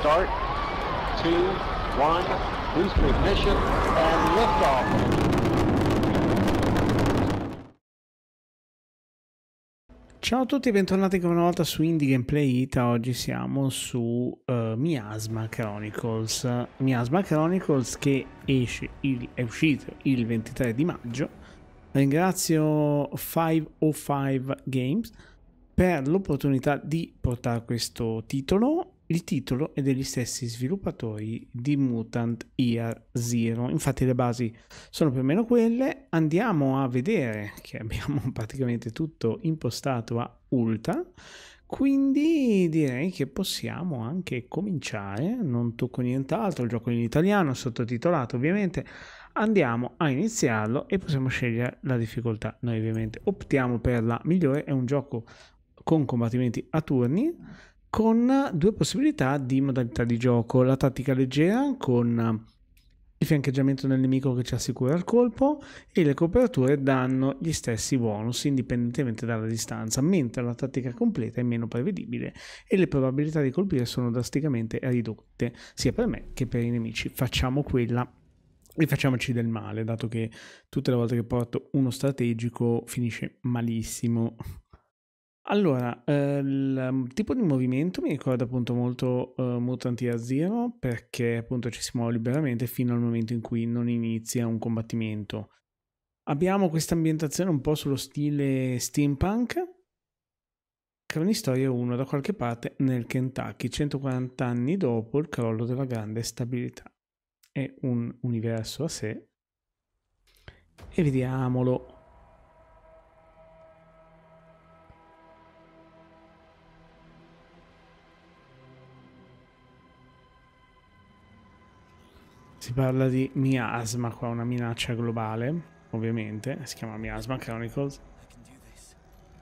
start, two, one, boost ignition, and liftoff. Ciao a tutti e bentornati ancora una volta su Indie Gameplay Ita, oggi siamo su uh, Miasma Chronicles. Miasma Chronicles che esce il, è uscito il 23 di maggio. Ringrazio 505 Games per l'opportunità di portare questo titolo il titolo è degli stessi sviluppatori di Mutant Year Zero, infatti le basi sono più o meno quelle. Andiamo a vedere che abbiamo praticamente tutto impostato a Ultra, quindi direi che possiamo anche cominciare, non tocco nient'altro, il gioco in italiano, sottotitolato ovviamente. Andiamo a iniziarlo e possiamo scegliere la difficoltà. Noi ovviamente optiamo per la migliore, è un gioco con combattimenti a turni con due possibilità di modalità di gioco, la tattica leggera con il fiancheggiamento del nemico che ci assicura il colpo e le coperture danno gli stessi bonus indipendentemente dalla distanza, mentre la tattica completa è meno prevedibile e le probabilità di colpire sono drasticamente ridotte, sia per me che per i nemici. Facciamo quella e facciamoci del male, dato che tutte le volte che porto uno strategico finisce malissimo allora, eh, il um, tipo di movimento mi ricorda appunto molto eh, Mutanti a Zero perché appunto ci si muove liberamente fino al momento in cui non inizia un combattimento. Abbiamo questa ambientazione un po' sullo stile steampunk, Cronistoria 1 da qualche parte nel Kentucky, 140 anni dopo il crollo della grande stabilità. È un universo a sé. E vediamolo Si parla di miasma qua, una minaccia globale. Ovviamente, si chiama miasma Chronicles.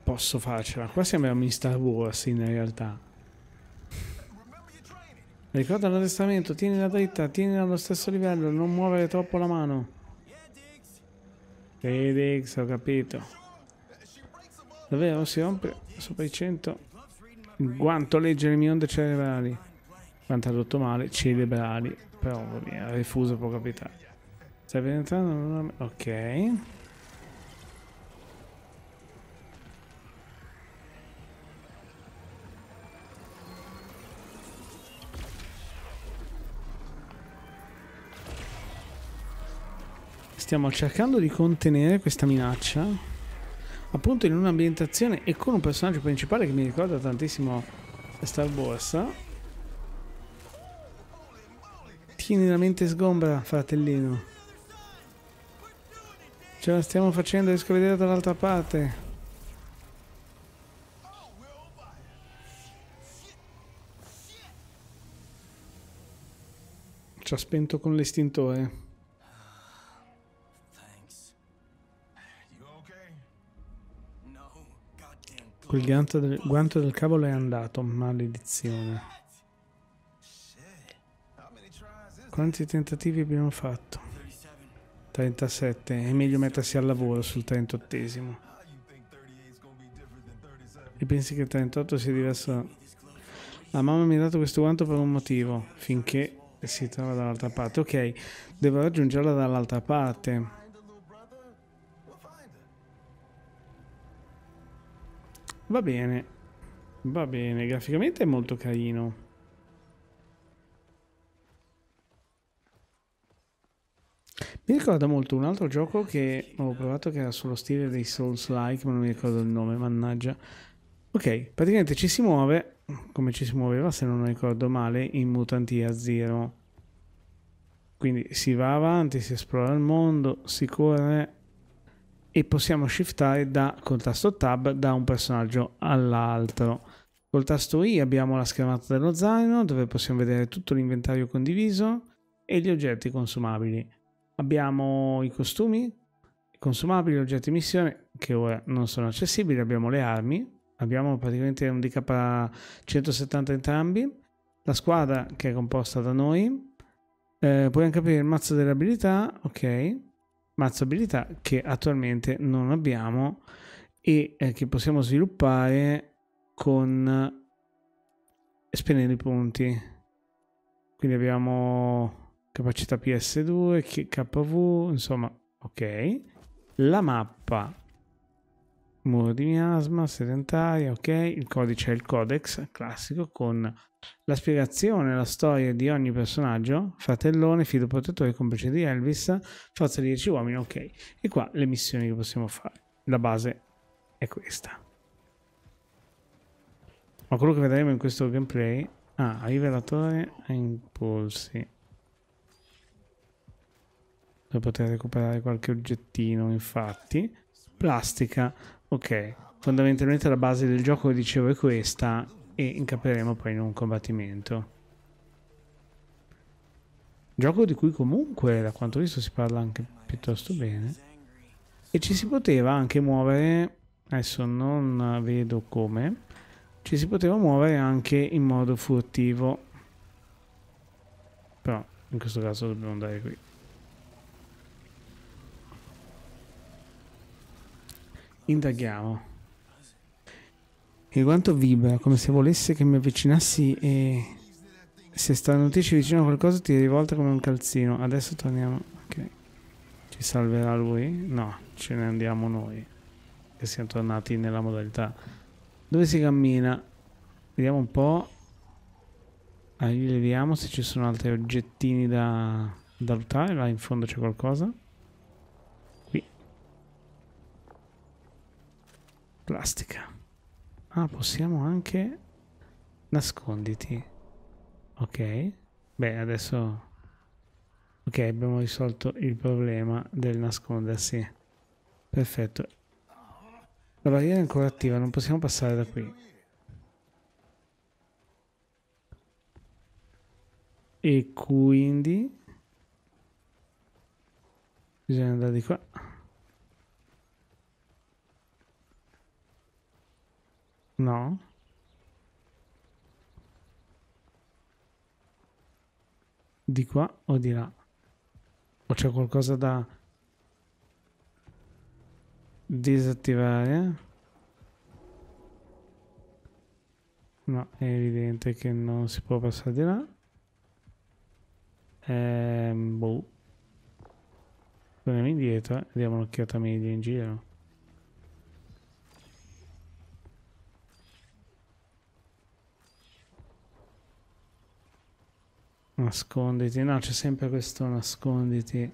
Posso farcela. Qua sembriamo in Star Wars in realtà. Ricorda l'addestramento, tienila dritta, tienila allo stesso livello, non muovere troppo la mano. Dix, ho capito. Davvero si rompe sopra i 100. In quanto legge le mie onde cerebrali ha tradotto male, cerebrali, però va bene, refuso può capitare. Stai penetrando una... Ok. Stiamo cercando di contenere questa minaccia appunto in un'ambientazione e con un personaggio principale che mi ricorda tantissimo Star Borsa Tieni la mente sgombra, fratellino. Ce la stiamo facendo, riesco a vedere dall'altra parte. Ci ha spento con l'estintore. Quel guanto del, guanto del cavolo è andato, maledizione. Quanti tentativi abbiamo fatto? 37. È meglio mettersi al lavoro sul 38esimo. E pensi che il 38 sia diverso? La mamma mi ha dato questo guanto per un motivo, finché si trova dall'altra parte. Ok, devo raggiungerla dall'altra parte. Va bene, va bene, graficamente è molto carino. Mi ricorda molto un altro gioco che ho provato che era sullo stile dei Souls-like, ma non mi ricordo il nome, mannaggia. Ok, praticamente ci si muove, come ci si muoveva se non ricordo male, in Mutantia Zero. Quindi si va avanti, si esplora il mondo, si corre e possiamo shiftare da, col tasto tab da un personaggio all'altro. Col tasto I abbiamo la schermata dello zaino dove possiamo vedere tutto l'inventario condiviso e gli oggetti consumabili. Abbiamo i costumi, i consumabili, gli oggetti missione, che ora non sono accessibili. Abbiamo le armi, abbiamo praticamente un DK 170 entrambi. La squadra che è composta da noi. Eh, puoi anche aprire il mazzo delle abilità, ok. Mazzo abilità che attualmente non abbiamo e eh, che possiamo sviluppare con eh, spendendo i punti. Quindi abbiamo capacità PS2, KV, insomma, ok. La mappa, muro di miasma, sedentaria, ok. Il codice è il codex classico con la spiegazione, la storia di ogni personaggio, fratellone, fido protettore, complice di Elvis, forza di 10 uomini, ok. E qua le missioni che possiamo fare. La base è questa. Ma quello che vedremo in questo gameplay... Ah, rivelatore a impulsi per poter recuperare qualche oggettino infatti plastica ok fondamentalmente la base del gioco dicevo è questa e incapperemo poi in un combattimento gioco di cui comunque da quanto visto si parla anche piuttosto bene e ci si poteva anche muovere adesso non vedo come ci si poteva muovere anche in modo furtivo però in questo caso dobbiamo andare qui Indaghiamo. Il guanto vibra come se volesse che mi avvicinassi e se stanotici vicino a qualcosa ti rivolta come un calzino. Adesso torniamo. Ok. Ci salverà lui? No, ce ne andiamo noi. Che siamo tornati nella modalità. Dove si cammina? Vediamo un po'. Allora, se ci sono altri oggettini da, da lottare. Là in fondo c'è qualcosa. Plastica. Ah, possiamo anche... Nasconditi. Ok. Beh, adesso... Ok, abbiamo risolto il problema del nascondersi. Perfetto. La barriera è ancora attiva, non possiamo passare da qui. E quindi... Bisogna andare di qua. No. Di qua o di là? O c'è qualcosa da disattivare? No, è evidente che non si può passare di là. Ehm, boh. Torniamo indietro e eh, diamo un'occhiata media in giro. nasconditi. No, c'è sempre questo nasconditi.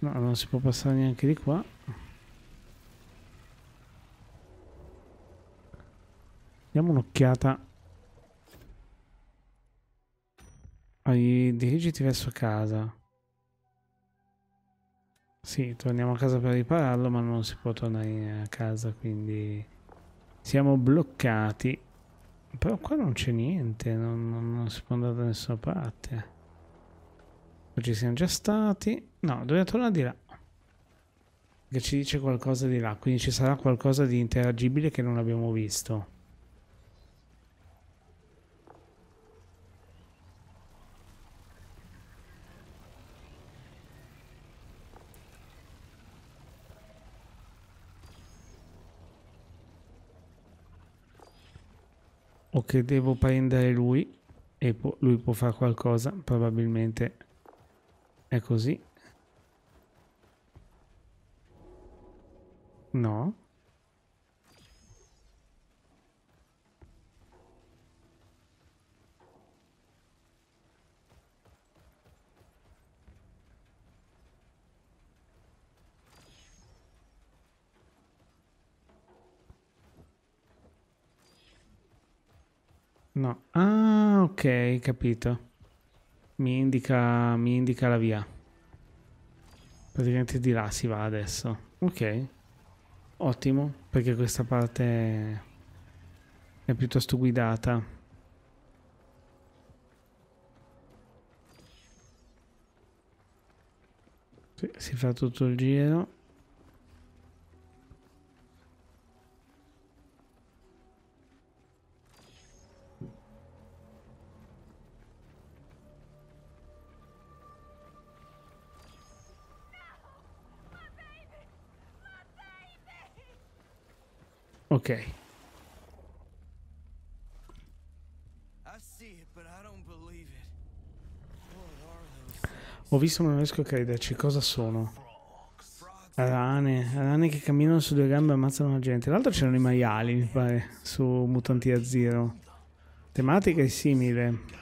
No, non si può passare neanche di qua. Diamo un'occhiata. Ai dirigiti verso casa. Sì, torniamo a casa per ripararlo, ma non si può tornare a casa, quindi siamo bloccati. Però qua non c'è niente, non, non, non, si può andare da nessuna parte. ci siamo già stati. No, dobbiamo tornare di là. Che ci dice qualcosa di là, quindi ci sarà qualcosa di interagibile che non abbiamo visto. o che devo prendere lui e lui può fare qualcosa, probabilmente è così. No. No. Ah, ok, capito. Mi indica, mi indica la via. Praticamente di là si va adesso. Ok. Ottimo, perché questa parte è piuttosto guidata. si fa tutto il giro. Ok. Ho visto ma non riesco a crederci. Cosa sono? Rane. Rane che camminano su due gambe e ammazzano la gente. L'altro c'erano i maiali, mi pare, su Mutanti a Zero. Tematica è simile.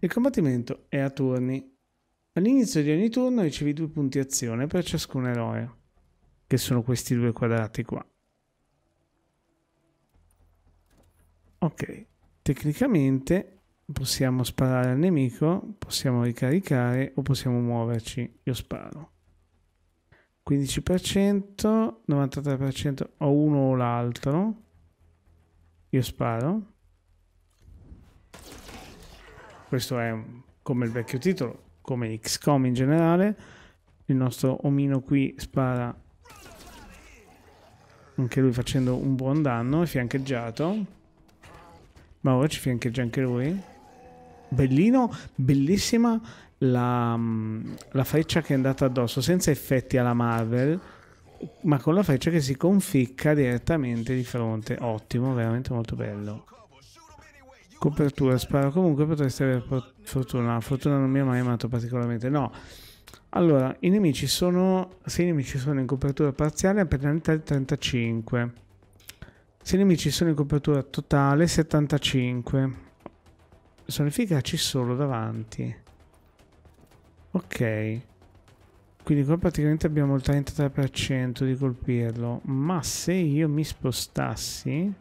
Il combattimento è a turni. All'inizio di ogni turno ricevi due punti azione per ciascun eroe, che sono questi due quadrati qua. Ok, tecnicamente possiamo sparare al nemico, possiamo ricaricare o possiamo muoverci. Io sparo. 15%, 93% o uno o l'altro. Io sparo. Questo è come il vecchio titolo, come XCOM in generale. Il nostro omino qui spara anche lui facendo un buon danno, è fiancheggiato. Ma ora ci fiancheggia anche lui. Bellino, bellissima la, mm, la freccia che è andata addosso, senza effetti alla Marvel, ma con la freccia che si conficca direttamente di fronte. Ottimo, veramente molto bello. Copertura, sparo. Comunque potresti avere fortuna. La fortuna non mi ha mai amato particolarmente. No. Allora, i nemici sono... Se i nemici sono in copertura parziale, penalità di 35. Se i nemici sono in copertura totale, 75. Sono efficaci solo davanti. Ok. Quindi qua praticamente abbiamo il 33% di colpirlo. Ma se io mi spostassi...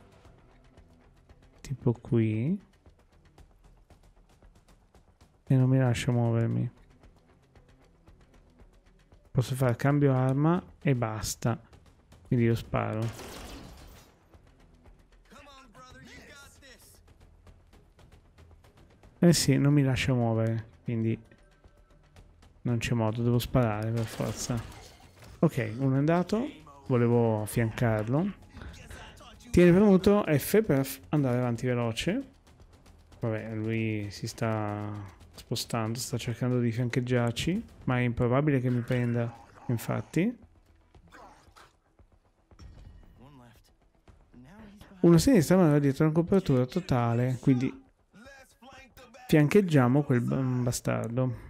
Tipo qui e non mi lascia muovermi. Posso fare cambio arma e basta. Quindi io sparo. Eh sì, non mi lascia muovere, quindi non c'è modo, devo sparare per forza. Ok, uno è andato, volevo affiancarlo. Tieni premuto F per andare avanti veloce. Vabbè, lui si sta spostando, sta cercando di fiancheggiarci, ma è improbabile che mi prenda, infatti. Uno a sinistra ma va dietro una copertura totale, quindi fiancheggiamo quel bastardo.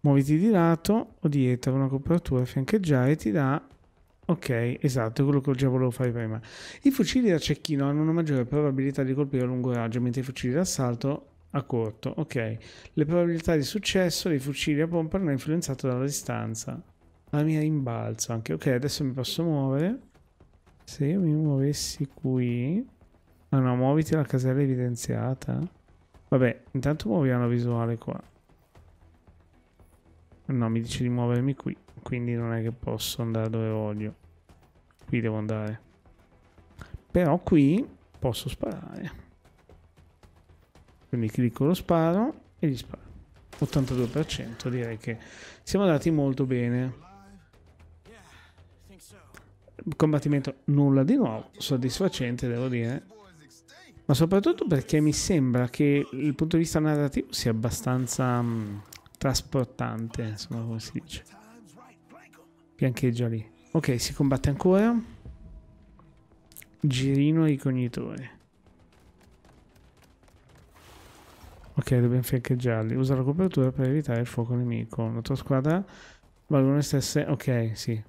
Muoviti di lato o dietro una copertura, fiancheggiare ti dà... Ok, esatto, è quello che già volevo fare prima. I fucili da cecchino hanno una maggiore probabilità di colpire a lungo raggio, mentre i fucili d'assalto a corto, ok. Le probabilità di successo dei fucili a pompa non è influenzato dalla distanza. La mia rimbalzo anche. Ok, adesso mi posso muovere. Se io mi muovessi qui... Ah no, muoviti la casella evidenziata. Vabbè, intanto muoviamo la visuale qua. No, mi dice di muovermi qui, quindi non è che posso andare dove voglio. Qui devo andare. Però qui posso sparare. Quindi clicco lo sparo e gli sparo. 82% direi che siamo andati molto bene. Combattimento nulla di nuovo, soddisfacente devo dire. Ma soprattutto perché mi sembra che il punto di vista narrativo sia abbastanza mh, mm, trasportante, insomma come si dice. Biancheggia lì. Ok, si combatte ancora. Girino ricognitore. Ok, dobbiamo fiancheggiarli. Usa la copertura per evitare il fuoco nemico. La tua squadra valgono le stesse... Ok, sì.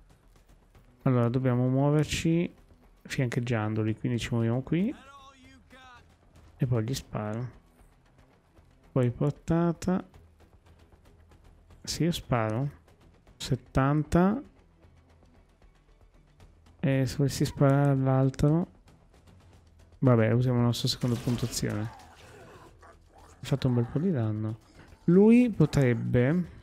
Allora, dobbiamo muoverci fiancheggiandoli. Quindi ci muoviamo qui. E poi gli sparo. Poi portata. Sì, io sparo. 70. E se volessi sparare all'altro... Vabbè, usiamo il nostro secondo punto ha fatto un bel po' di danno. Lui potrebbe...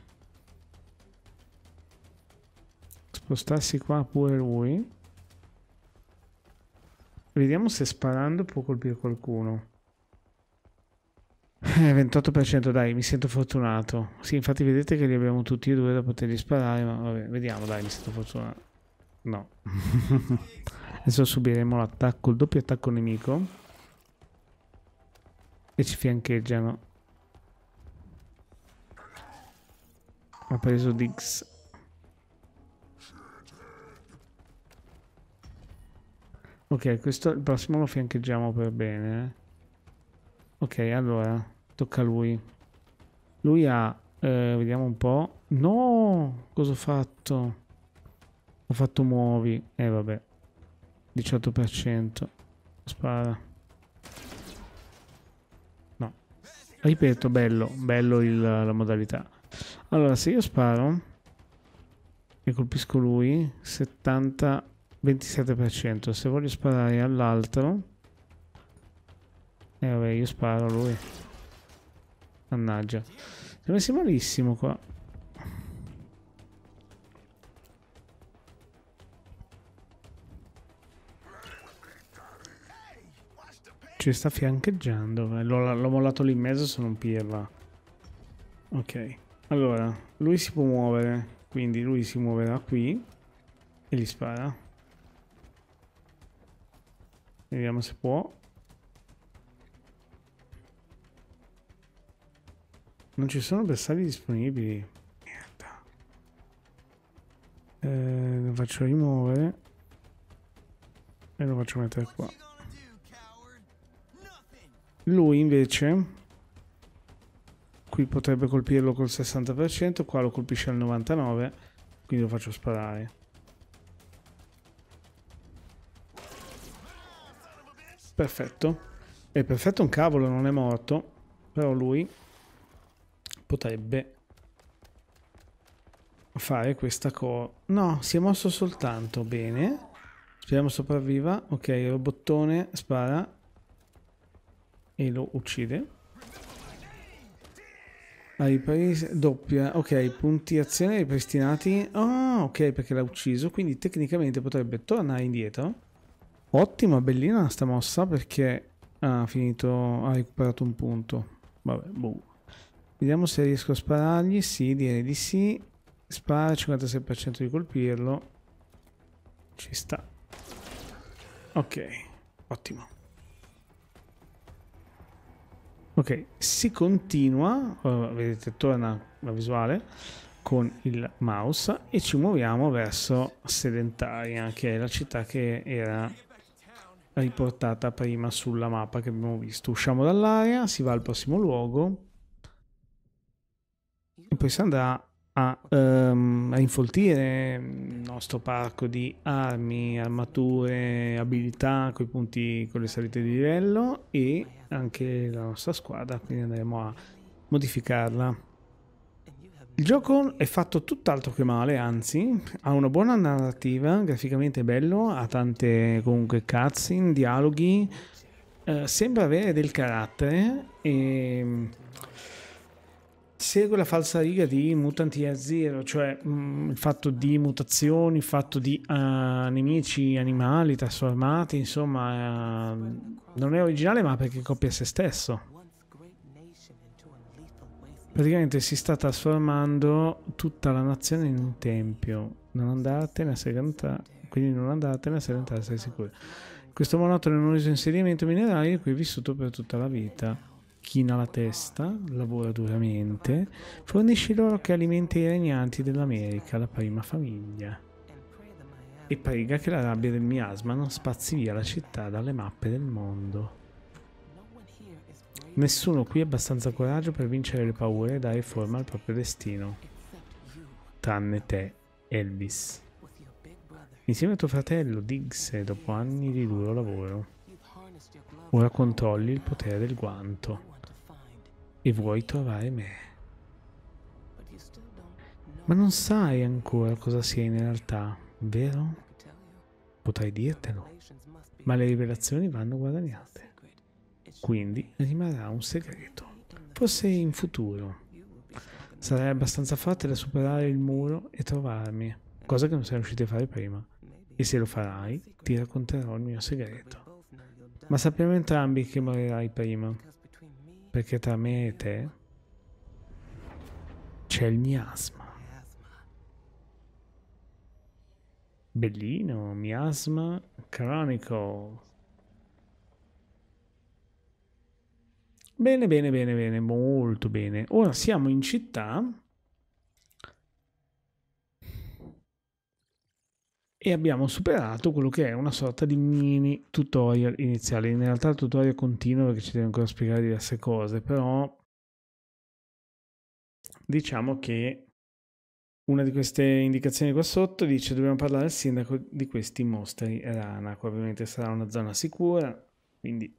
Spostarsi qua pure lui. Vediamo se sparando può colpire qualcuno. 28% eh, dai, mi sento fortunato. Sì, infatti vedete che li abbiamo tutti e due da poterli sparare, ma vabbè, vediamo, dai, mi sento fortunato. No. Adesso subiremo l'attacco, il doppio attacco nemico e ci fiancheggiano. Ha preso Dix. Ok, questo, il prossimo lo fiancheggiamo per bene. Eh. Ok, allora, tocca a lui. Lui ha, eh, vediamo un po'. No, cosa ho fatto? Ho fatto muovi. Eh vabbè, 18%. Spara. Ripeto, bello, bello il, la modalità. Allora, se io sparo e colpisco lui, 70, 27%. Se voglio sparare all'altro... E eh, vabbè, io sparo a lui. Mannaggia. Siamo messi malissimo qua. Ci sta fiancheggiando. Eh. L'ho mollato lì in mezzo se non pirla. Ok. Allora, lui si può muovere. Quindi lui si muoverà qui. E gli spara. Vediamo se può. Non ci sono bersagli disponibili. niente Eh, lo faccio rimuovere. E lo faccio mettere qua. Lui invece qui potrebbe colpirlo col 60%, qua lo colpisce al 99%, quindi lo faccio sparare. Perfetto. È perfetto un cavolo, non è morto, però lui potrebbe fare questa cosa. No, si è mosso soltanto, bene. Speriamo sopravviva. Ok, robottone spara e lo uccide. Ai paesi doppia, ok, punti azione ripristinati. oh, ah, ok, perché l'ha ucciso, quindi tecnicamente potrebbe tornare indietro. Ottima, bellina sta mossa perché ha finito, ha recuperato un punto. Vabbè, boh. Vediamo se riesco a sparargli, sì, direi di sì. Spara 56% di colpirlo. Ci sta. Ok, ottimo. Ok, si continua, eh, vedete, torna la visuale con il mouse e ci muoviamo verso Sedentaria, che è la città che era riportata prima sulla mappa che abbiamo visto. Usciamo dall'area, si va al prossimo luogo e poi si andrà a, um, a infoltire il nostro parco di armi, armature, abilità con i punti con le salite di livello e anche la nostra squadra, quindi andremo a modificarla. Il gioco è fatto tutt'altro che male, anzi, ha una buona narrativa, graficamente bello, ha tante comunque cutscene, dialoghi, eh, sembra avere del carattere e ehm, segue la falsa riga di mutanti a zero, cioè mh, mm, il fatto di mutazioni, il fatto di uh, nemici animali trasformati, insomma, uh, non è originale ma perché copia se stesso. Praticamente si sta trasformando tutta la nazione in un tempio. Non andatene a serentare, quindi non andatene a serentare, sei sicuro. Questo monotono e noioso insediamento minerale in cui è vissuto per tutta la vita china la testa, lavora duramente, fornisce l'oro che alimenta i regnanti dell'America, la prima famiglia, e prega che la rabbia del miasma non spazi via la città dalle mappe del mondo. Nessuno qui ha abbastanza coraggio per vincere le paure e dare forma al proprio destino, tranne te, Elvis. Insieme a tuo fratello, Diggs, dopo anni di duro lavoro. Ora controlli il potere del guanto e vuoi trovare me. Ma non sai ancora cosa sia in realtà, vero? Potrei dirtelo, ma le rivelazioni vanno guadagnate. Quindi rimarrà un segreto, forse in futuro. Sarai abbastanza forte da superare il muro e trovarmi, cosa che non sei riuscito a fare prima. E se lo farai, ti racconterò il mio segreto. Ma sappiamo entrambi che morirai prima. Perché tra me e te c'è il miasma. Bellino, miasma, cronico. Bene, bene, bene, bene, molto bene. Ora siamo in città. e abbiamo superato quello che è una sorta di mini tutorial iniziale. In realtà il tutorial continua perché ci deve ancora spiegare diverse cose, però diciamo che una di queste indicazioni qua sotto dice dobbiamo parlare al sindaco di questi mostri rana. Qua ovviamente sarà una zona sicura, quindi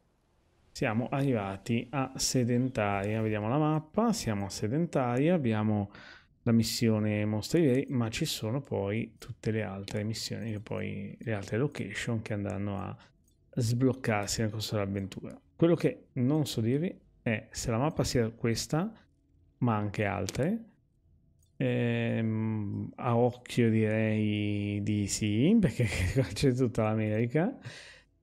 siamo arrivati a Sedentaria. Vediamo la mappa, siamo a Sedentaria, abbiamo la missione Mostri Veri, ma ci sono poi tutte le altre missioni, che poi, le altre location che andranno a sbloccarsi nel corso dell'avventura. Quello che non so dirvi è se la mappa sia questa, ma anche altre. Ehm, a occhio direi di sì, perché c'è tutta l'America.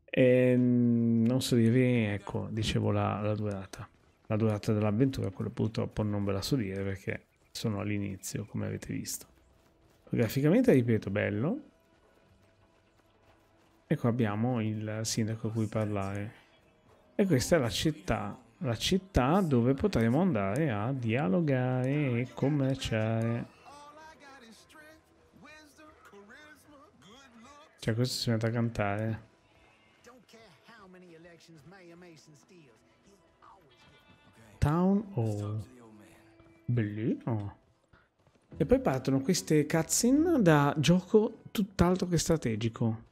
Ehm, non so dirvi, ecco, dicevo la, la durata. La durata dell'avventura, quello purtroppo non ve la so dire perché sono all'inizio, come avete visto. Graficamente, ripeto, bello. Ecco abbiamo il sindaco a cui parlare. E questa è la città, la città dove potremo andare a dialogare e commerciare. Cioè questo si mette a cantare. Town Hall. Bellino. E poi partono queste cutscene da gioco tutt'altro che strategico.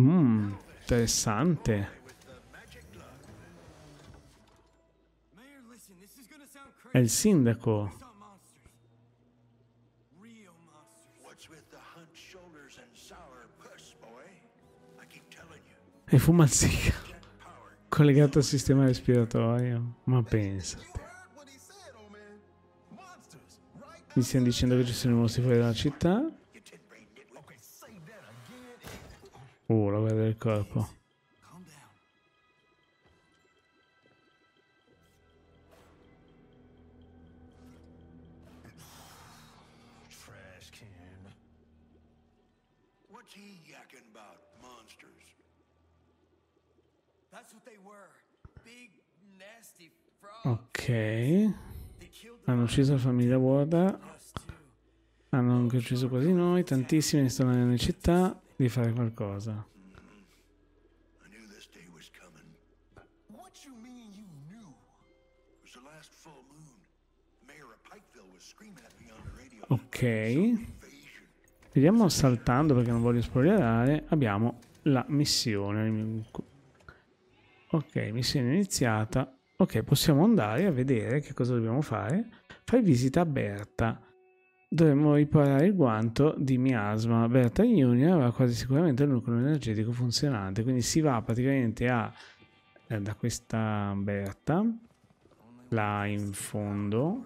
Mmm, interessante. È il sindaco. E fumanzica collegato al sistema respiratorio. Ma pensa. Mi stiamo dicendo che ci sono i mostri fuori dalla città. Uh, la guerra del corpo. Ok. Hanno ucciso la famiglia Wada. Hanno anche ucciso quasi noi. Tantissimi ne stanno nelle città di fare qualcosa. Ok. Vediamo saltando perché non voglio spoilerare. Abbiamo la missione. Ok, missione iniziata. Ok, possiamo andare a vedere che cosa dobbiamo fare. Fai visita a Berta. Dovremmo riparare il guanto di miasma. Berta Union aveva quasi sicuramente il nucleo energetico funzionante, quindi si va praticamente a, eh, da questa Berta, là in fondo,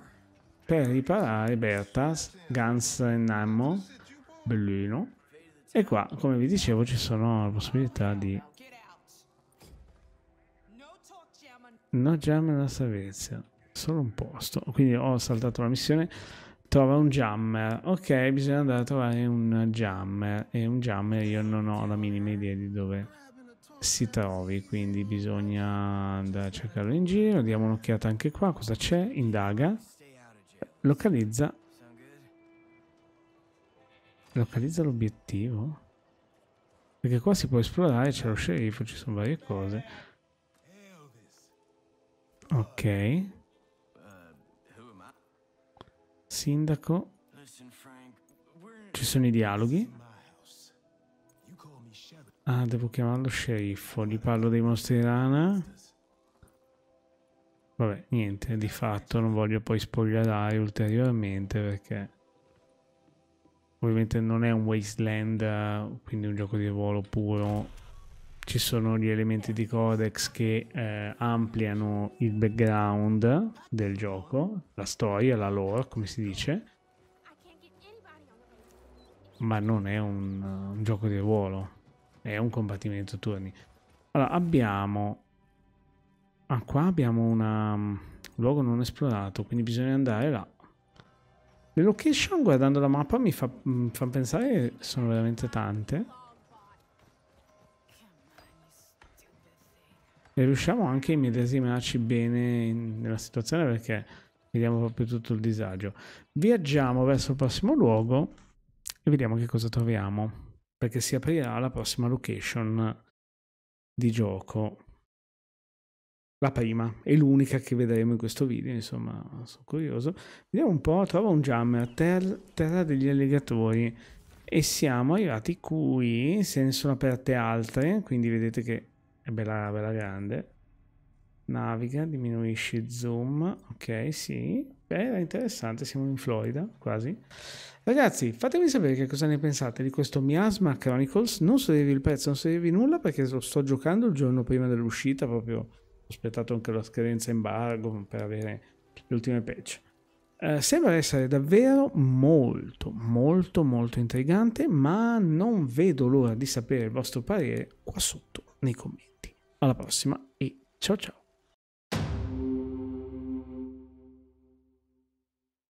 per riparare Berta, Guns and Ammo, bellino. E qua, come vi dicevo, ci sono la possibilità di No jam nella salvezza. Solo un posto. Quindi ho saltato la missione. Trova un jammer. Ok, bisogna andare a trovare un jammer. E un jammer io non ho la minima idea di dove si trovi. Quindi bisogna andare a cercarlo in giro. Diamo un'occhiata anche qua. Cosa c'è? Indaga. Localizza. Localizza l'obiettivo. Perché qua si può esplorare. C'è lo sceriffo. Ci sono varie cose. Ok. Sindaco. Ci sono i dialoghi. Ah, devo chiamarlo sceriffo. Gli parlo dei mostri rana. Vabbè, niente, di fatto non voglio poi spoilerare ulteriormente perché ovviamente non è un wasteland, quindi un gioco di ruolo puro ci sono gli elementi di codex che eh, ampliano il background del gioco, la storia, la lore, come si dice, ma non è un, un gioco di ruolo, è un combattimento turni. Allora, abbiamo... Ah, qua abbiamo una... un mm, luogo non esplorato, quindi bisogna andare là. Le location, guardando la mappa, mi fa, mi mm, fa pensare che sono veramente tante. e riusciamo anche a immedesimarci bene in, nella situazione perché vediamo proprio tutto il disagio. Viaggiamo verso il prossimo luogo e vediamo che cosa troviamo perché si aprirà la prossima location di gioco. La prima e l'unica che vedremo in questo video, insomma, sono curioso. Vediamo un po', trova un jammer, ter terra degli alligatori e siamo arrivati qui, se ne sono aperte altre, quindi vedete che è bella, bella grande. Naviga, diminuisci il zoom. Ok, sì. Beh, era interessante, siamo in Florida, quasi. Ragazzi, fatemi sapere che cosa ne pensate di questo Miasma Chronicles. Non scrivi il prezzo, non scrivi nulla perché lo sto giocando il giorno prima dell'uscita, proprio ho aspettato anche la scadenza embargo per avere le ultime patch. Eh, sembra essere davvero molto, molto, molto intrigante, ma non vedo l'ora di sapere il vostro parere qua sotto nei commenti alla prossima e ciao ciao.